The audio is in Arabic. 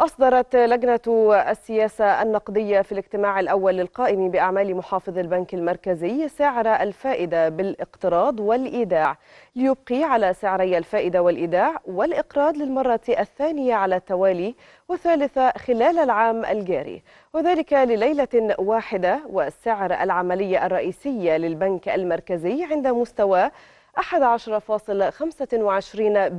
أصدرت لجنة السياسة النقدية في الاجتماع الأول للقائم بأعمال محافظ البنك المركزي سعر الفائدة بالاقتراض والإيداع ليبقي على سعري الفائدة والإيداع والإقراض للمرة الثانية على التوالي وثالثة خلال العام الجاري وذلك لليلة واحدة والسعر العملية الرئيسية للبنك المركزي عند مستوى 11.25% و12.25%